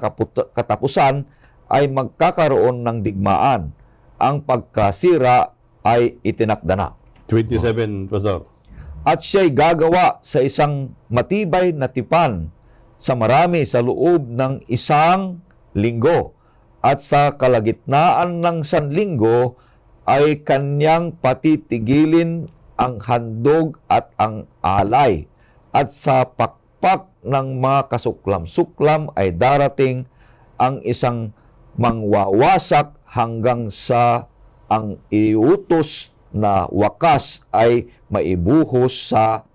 katapusan ay magkakaroon ng digmaan. Ang pagkasira ay itinakda na. 27, Pastor. At siya'y gagawa sa isang matibay na tipan sa marami sa loob ng isang linggo at sa kalagitnaan ng sanlinggo ay kanyang patitigilin ang handog at ang alay at sa pakpak ng mga kasuklam-suklam ay darating ang isang mangwawasak hanggang sa ang iutos na wakas ay maibuhos sa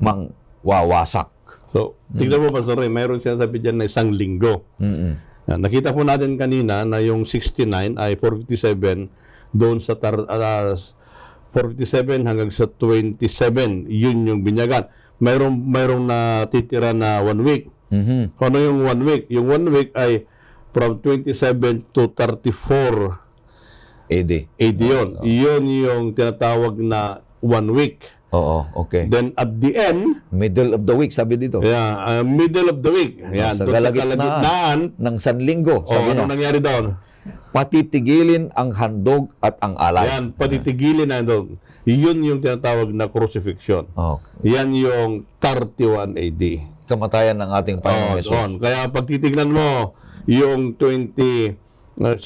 mangwawasak. So, tignan mo, Pastor Ray, mayroon sinasabi dyan na isang linggo. Mm-hmm.
Nakita po natin kanina na yung 69 ay 457 doon sa tar, uh, 47 hanggang sa 27. Yun yung binyagan. Mayroong, mayroong titira na one week. Mm-hmm. Ano yung one week? Yung one week ay from 27 to 34 AD. AD yun. Oh, oh. Yun yung tinatawag na one week. Oo, oh, okay. Then at the end... Middle
of the week, sabi dito. Yeah, uh, middle of the week. Yeah, oh, sa, kalagitnaan, Ng San Linggo. oh, anong nangyari doon? Patitigilin ang handog at ang alay. Yan,
patitigilin ang handog. Yun yung tinatawag na crucifixion. Okay. Yan yung 31 AD. Kamatayan ng ating Panginoon oh, Jesus. Kaya pagtitignan mo yung 27 uh,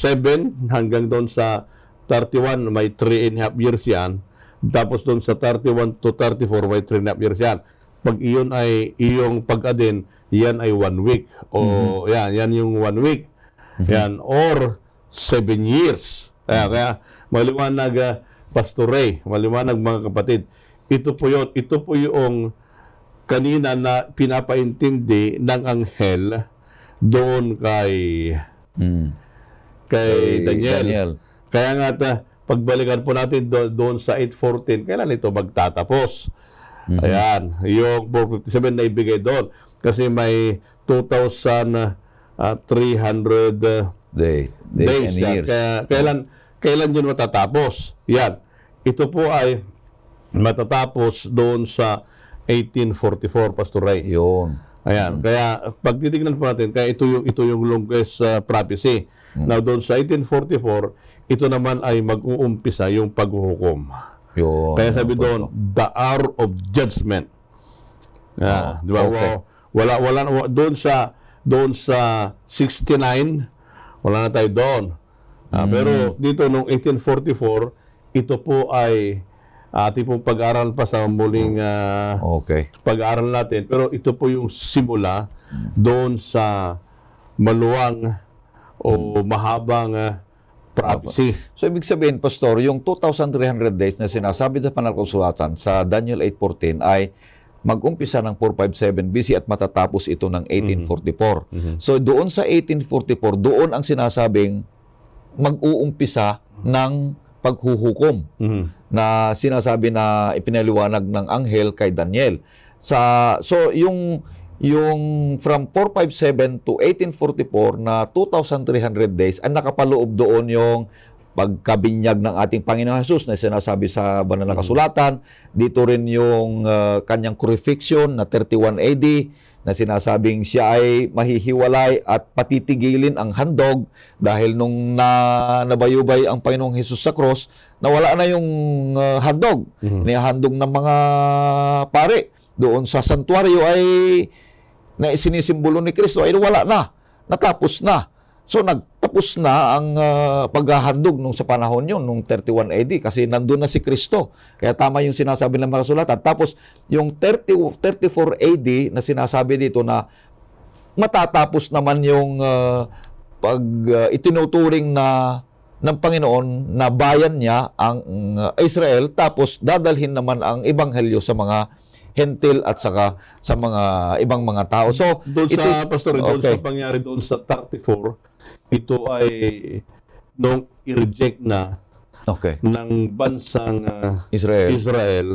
hanggang doon sa 31, may 3 and a half years yan. Tapos doon sa 31 to 34, may 3 and a half years yan. Pag iyon ay iyong pag-adin, yan ay one week. O oh, mm-hmm. yan, yan yung one week. Mm-hmm. Yan. Or seven years. Kaya, hmm. kaya maliwanag, uh, Pastor Ray, maliwanag mga kapatid, ito po yun, ito po yung kanina na pinapaintindi ng anghel doon kay mm. kay, Daniel. Daniel. Kaya nga ta, pagbalikan po natin do, doon sa 8.14, kailan ito magtatapos? Mm-hmm. Ayan, yung 457 na ibigay doon. Kasi may 2,300 uh,
They, they days. Yan. Kaya,
kailan, kailan yun matatapos? Yan. Ito po ay matatapos doon sa 1844, Pastor Ray. Yun. Ayan. Mm. Kaya pag po natin, kaya ito yung, ito yung longest uh, prophecy. Mm. Now doon sa 1844, ito naman ay mag-uumpisa yung paghuhukom. Yun. Kaya sabi doon, the hour of judgment. Ah, oh, di ba? Okay. Wala, wala, wala, doon sa, doon sa 69, wala na tayo doon. Uh, mm. Pero dito noong 1844, ito po ay ating ah, pong pag aaral pa sa muling uh, okay. pag aaral natin. Pero ito po yung simula mm. doon sa maluwang
o mm. mahabang uh, prophecy. So, ibig sabihin, Pastor, yung 2,300 days na sinasabi sa panalkonsulatan sa Daniel 8.14 ay mag magumpisa ng 457 BC at matatapos ito ng 1844. Mm-hmm. mm-hmm. So doon sa 1844, doon ang sinasabing mag-uumpisa ng paghuhukom mm-hmm. na sinasabi na ipinaliwanag ng anghel kay Daniel. Sa so yung yung from 457 to 1844 na 2,300 days, ang nakapaloob doon yung pagkabinyag ng ating Panginoong Hesus na sinasabi sa banal na mm-hmm. kasulatan. Dito rin yung uh, kanyang crucifixion na 31 AD na sinasabing siya ay mahihiwalay at patitigilin ang handog dahil nung na, nabayubay ang Panginoong Hesus sa cross, nawala na yung uh, handog. Mm-hmm. Nihandog ng mga pare doon sa santuaryo ay na isinisimbolo ni Kristo ay wala na. Natapos na. So nagtapos na ang uh, paghahandog nung sa panahon yon nung 31 AD kasi nandun na si Kristo. Kaya tama yung sinasabi ng mga sulatan. Tapos yung 30, 34 AD na sinasabi dito na matatapos naman yung uh, pag uh, itinuturing na ng Panginoon na bayan niya ang uh, Israel tapos dadalhin naman ang ebanghelyo sa mga hentil at saka sa mga ibang mga tao. So, doon sa ito, pastor, okay. sa pangyari doon sa 34 ito ay nung i-reject na okay. ng
bansang uh, Israel. Israel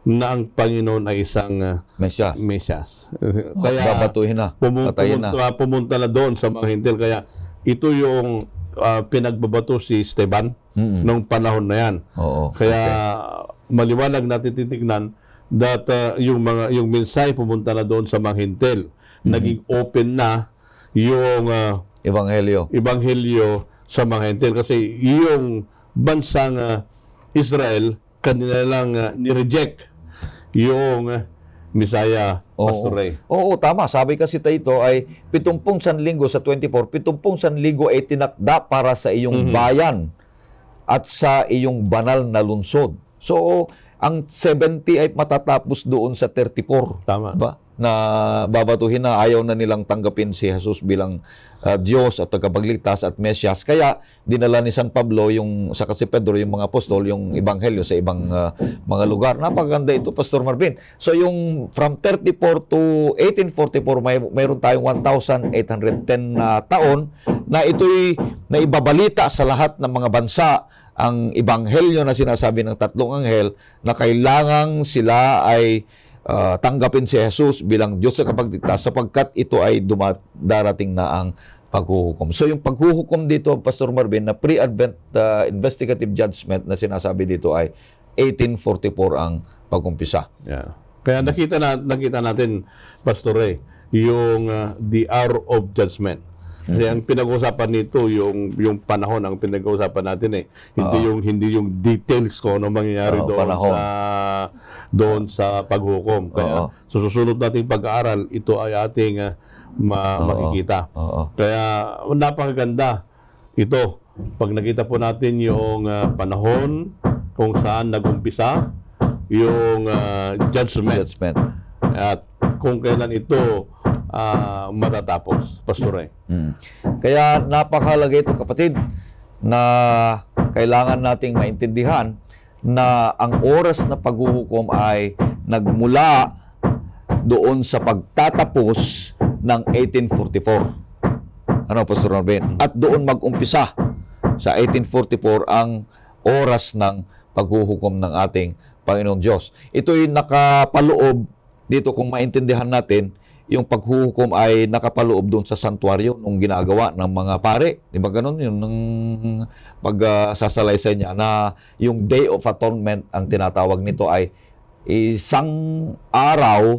na ang Panginoon ay isang uh, Mesyas. Mesyas. Oh, kaya babatuhin na, pumunta, na. pumunta na doon sa mga hintil. Kaya ito yung uh, pinagbabato si Esteban mm-hmm. nung panahon na yan. Oo, kaya okay. maliwanag natin titignan that uh, yung mga yung mensahe pumunta na doon sa mga hintil. Mm-hmm. Naging open na yung uh, Ebanghelyo. Ebanghelyo sa mga Gentile. Kasi yung bansang uh,
Israel, kanina lang uh, nireject yung uh, ah, Misaya Pastor Ray. Oo, tama. Sabi kasi tayo ay 70 sanlinggo sa 24, 70 sanlinggo ay tinakda para sa iyong mm-hmm. bayan at sa iyong banal na lungsod. So, ang 70 ay matatapos doon sa 34. Tama. Ba? Diba? na babatuhin na ayaw na nilang tanggapin si Jesus bilang uh, Diyos at tagapagligtas at Mesyas. Kaya dinala ni San Pablo yung sa kasi Pedro yung mga apostol yung ebanghelyo sa ibang uh, mga lugar. Napaganda ito Pastor Marvin. So yung from 34 to 1844 may mayroon tayong 1810 na uh, taon na ito'y naibabalita sa lahat ng mga bansa ang ebanghelyo na sinasabi ng tatlong anghel na kailangang sila ay uh, tanggapin si Jesus bilang Diyos sa kapagligtas sapagkat ito ay darating na ang paghuhukom. So yung paghuhukom dito, Pastor Marvin, na pre-advent uh, investigative judgment na sinasabi dito ay 1844 ang pagkumpisa. Yeah. Kaya nakita na nakita
natin Pastor Ray yung uh, the hour of judgment. Kasi ang pinag-uusapan nito yung yung panahon ang pinag-uusapan natin eh. Hindi uh, yung hindi yung details ko ano mangyayari uh, doon panahon. sa doon sa paghukom. Kaya Oo. sa susunod nating pag-aaral, ito ay ating ah, ma- Oo. makikita. Oo. Kaya napakaganda ito. Pag nakita po natin yung ah, panahon kung saan nagumpisa, yung ah, judgment Judgment. at
kung kailan ito ah, matatapos. Pastor Ray. Mm. Kaya napakahalaga ito kapatid na kailangan nating maintindihan na ang oras na paghuhukom ay nagmula doon sa pagtatapos ng 1844. Ano, Pastor Norben? At doon mag-umpisa sa 1844 ang oras ng paghuhukom ng ating Panginoong Diyos. Ito'y nakapaloob dito kung maintindihan natin yung paghuhukom ay nakapaloob doon sa santuaryo nung ginagawa ng mga pare. Di ba ganun yun? Nung pagsasalaysay uh, niya na yung Day of Atonement ang tinatawag nito ay isang araw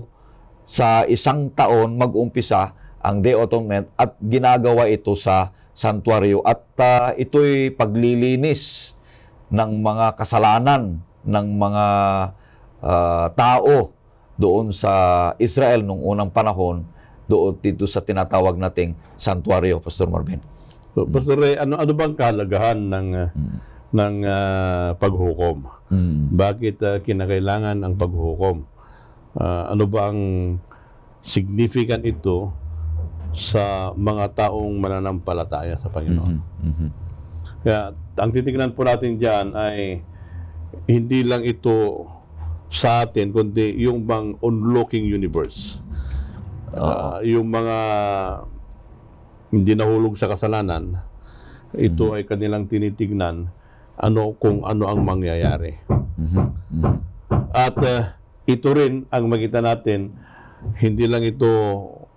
sa isang taon mag-umpisa ang Day of Atonement at ginagawa ito sa santuaryo at uh, ito'y paglilinis ng mga kasalanan ng mga uh, tao doon sa Israel nung unang panahon doon dito sa tinatawag nating santuario, Pastor Marvin. So, mm. Pastor Ray, ano, ano bang kahalagahan ng, uh, mm. ng uh, paghukom?
Mm. Bakit uh, kinakailangan ang paghukom? Uh, ano bang significant ito sa mga taong mananampalataya sa Panginoon? Mm-hmm. Mm-hmm. Kaya ang titignan po natin dyan ay hindi lang ito sa atin, kundi yung bang onlooking universe. Uh, yung mga hindi nahulog sa kasalanan, ito mm-hmm. ay kanilang tinitignan ano kung ano ang mangyayari. Mm-hmm. At uh, ito rin ang makita natin, hindi lang ito,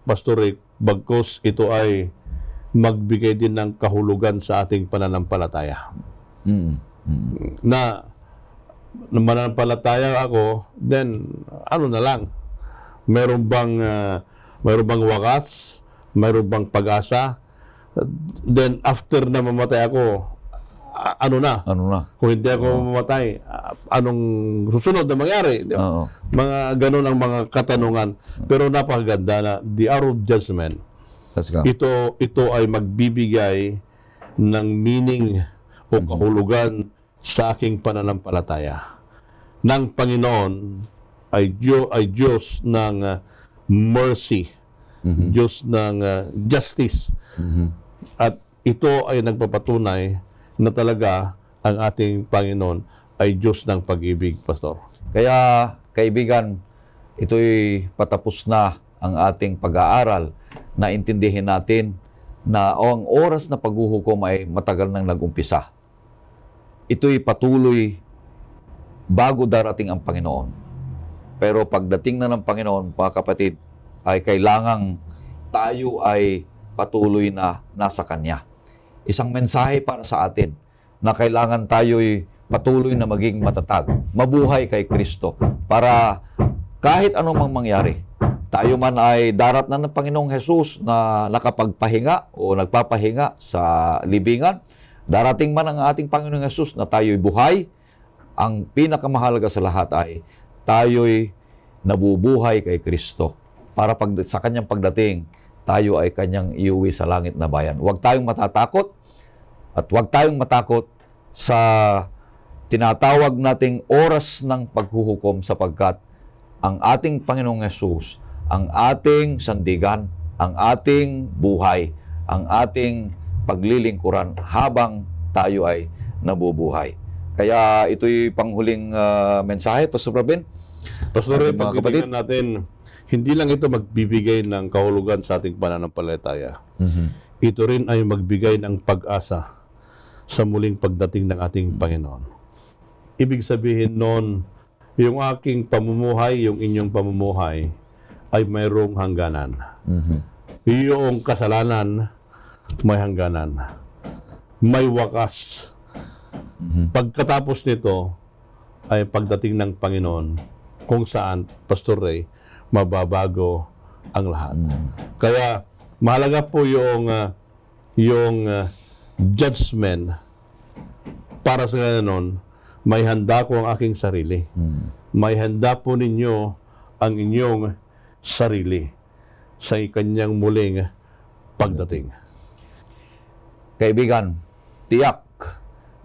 Pastor Rick, bagkos ito ay magbigay din ng kahulugan sa ating pananampalataya. Mm-hmm. Na mananampalataya ako, then ano na lang, meron bang uh, meron bang wakas, meron bang pag-asa, then after na mamatay ako, ano na? Ano na? Kung hindi ako uh, mamatay, anong susunod na mangyari? Di ba? mga ganun ang mga katanungan. Pero napakaganda na the hour of judgment. Ito ito ay magbibigay ng meaning o kahulugan sa aking pananampalataya. Nang Panginoon ay, Diyo, ay Diyos ng uh, mercy, mm-hmm. Diyos ng uh, justice. Mm-hmm. At ito ay nagpapatunay na talaga ang ating Panginoon ay
Diyos ng pag-ibig, Pastor. Kaya, kaibigan, ito'y patapos na ang ating pag-aaral na intindihin natin na ang oras na paghuhukom ay matagal nang nag-umpisa ito'y patuloy bago darating ang Panginoon. Pero pagdating na ng Panginoon, mga kapatid, ay kailangang tayo ay patuloy na nasa Kanya. Isang mensahe para sa atin na kailangan tayo'y patuloy na maging matatag, mabuhay kay Kristo para kahit anong mangyari, tayo man ay darat na ng Panginoong Hesus na nakapagpahinga o nagpapahinga sa libingan, Darating man ang ating Panginoong Yesus na tayo'y buhay, ang pinakamahalaga sa lahat ay tayo'y nabubuhay kay Kristo. Para pag, sa kanyang pagdating, tayo ay kanyang iuwi sa langit na bayan. Huwag tayong matatakot at huwag tayong matakot sa tinatawag nating oras ng paghuhukom sapagkat ang ating Panginoong Yesus, ang ating sandigan, ang ating buhay, ang ating paglilingkuran habang tayo ay nabubuhay. Kaya ito'y panghuling uh, mensahe, Pastor Robin. Pastor Robin, pagkakapatid natin, hindi
lang ito magbibigay ng kahulugan sa ating pananampalataya. Mm-hmm. Ito rin ay magbigay ng pag-asa sa muling pagdating ng ating Panginoon. Ibig sabihin noon, yung aking pamumuhay, yung inyong pamumuhay, ay mayroong hangganan. Mm-hmm. Yung kasalanan may hangganan. May wakas. mm Pagkatapos nito ay pagdating ng Panginoon kung saan, Pastor Ray, mababago ang lahat. Mhm. Kaya mahalaga po yung uh, yung uh, judgment para sa ganoon, may handa ko ang aking sarili. Mhm. May handa po ninyo ang inyong sarili sa kanyang muling pagdating. mm
Kaibigan, tiyak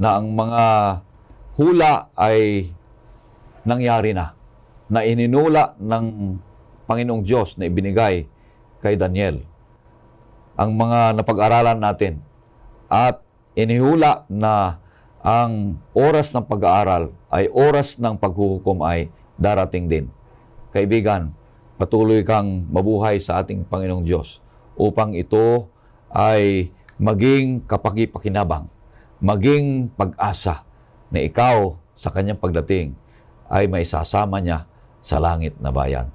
na ang mga hula ay nangyari na, na ininula ng Panginoong Diyos na ibinigay kay Daniel. Ang mga napag-aralan natin at inihula na ang oras ng pag-aaral ay oras ng paghuhukom ay darating din. Kaibigan, patuloy kang mabuhay sa ating Panginoong Diyos upang ito ay maging kapakipakinabang, maging pag-asa na ikaw sa kanyang pagdating ay may sasama niya sa langit na bayan.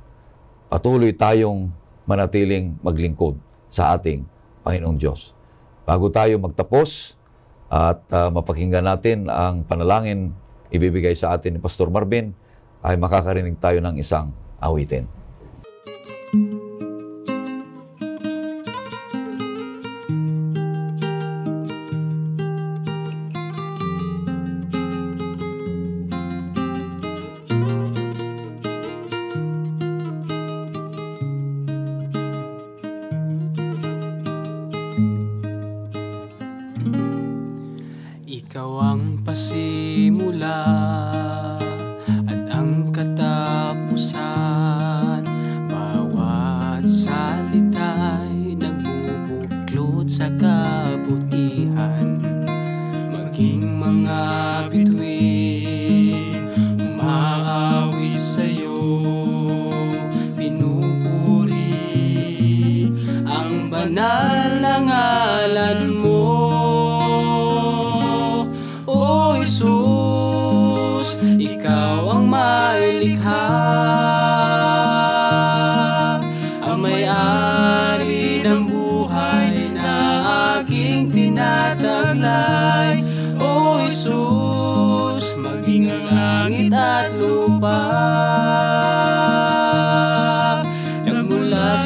Patuloy tayong manatiling maglingkod sa ating Panginoong Diyos. Bago tayo magtapos at uh, mapakinggan natin ang panalangin ibibigay sa atin ni Pastor Marvin, ay makakarinig tayo ng isang awitin.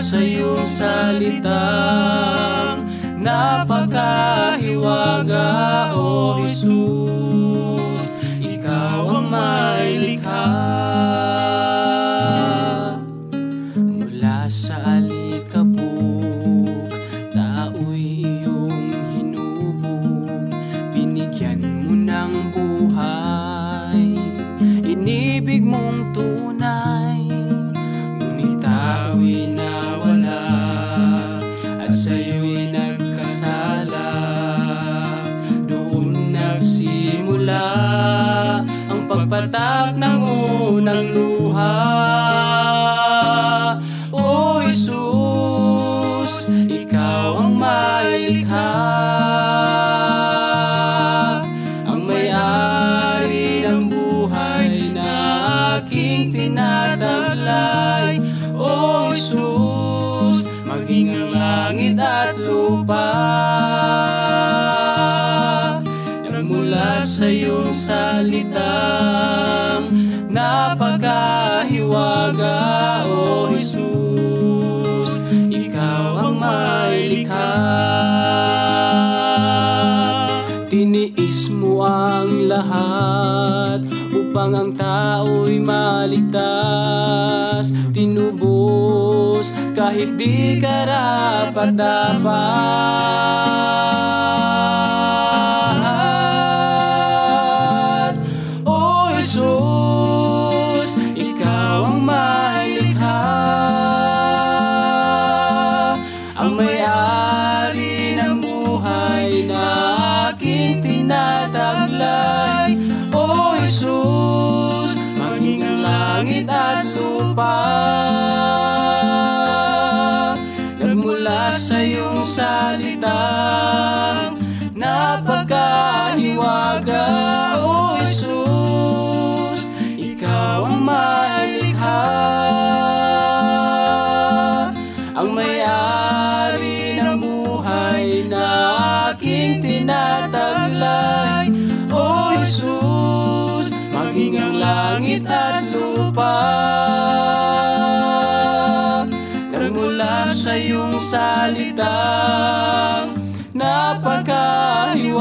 sa iyong salitang napakahiwaga, O oh Jesus. lahat upang ang tao'y maligtas tinubos kahit di karapat dapat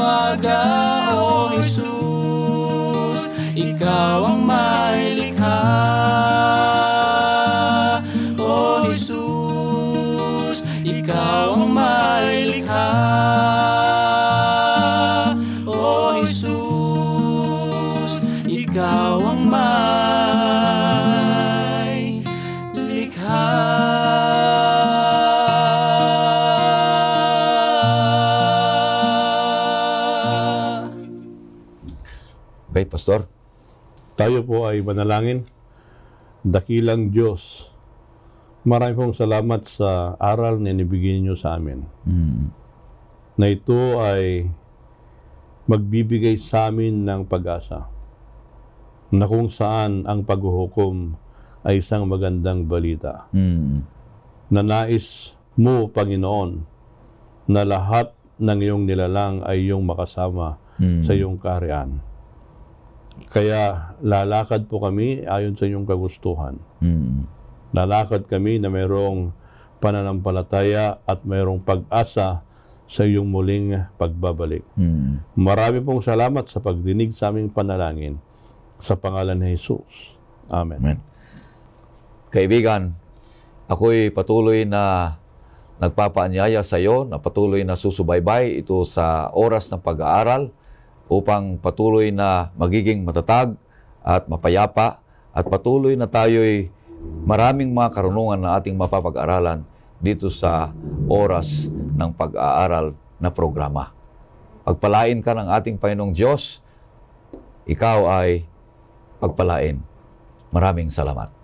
umaga, O oh Jesus, Ikaw ang may
tayo po ay manalangin. Dakilang Diyos, marami pong salamat sa aral na inibigay niyo sa amin. Mm. Na ito ay magbibigay sa amin ng pag-asa na kung saan ang paghuhukom ay isang magandang balita. Mm. Na nais mo, Panginoon, na lahat ng iyong nilalang ay iyong makasama mm. sa iyong kaharian. Kaya lalakad po kami ayon sa inyong kagustuhan. Mm. Lalakad kami na mayroong pananampalataya at mayroong pag-asa sa iyong muling pagbabalik. Mm. Marami pong salamat sa pagdinig sa aming panalangin. Sa pangalan
ni Jesus. Amen. Amen. Kaibigan, ako'y patuloy na nagpapaanyaya sa iyo, na patuloy na susubaybay ito sa oras ng pag-aaral upang patuloy na magiging matatag at mapayapa at patuloy na tayo'y maraming mga karunungan na ating mapapag-aralan dito sa oras ng pag-aaral na programa. Pagpalain ka ng ating Panginoong Diyos, ikaw ay
pagpalain. Maraming salamat.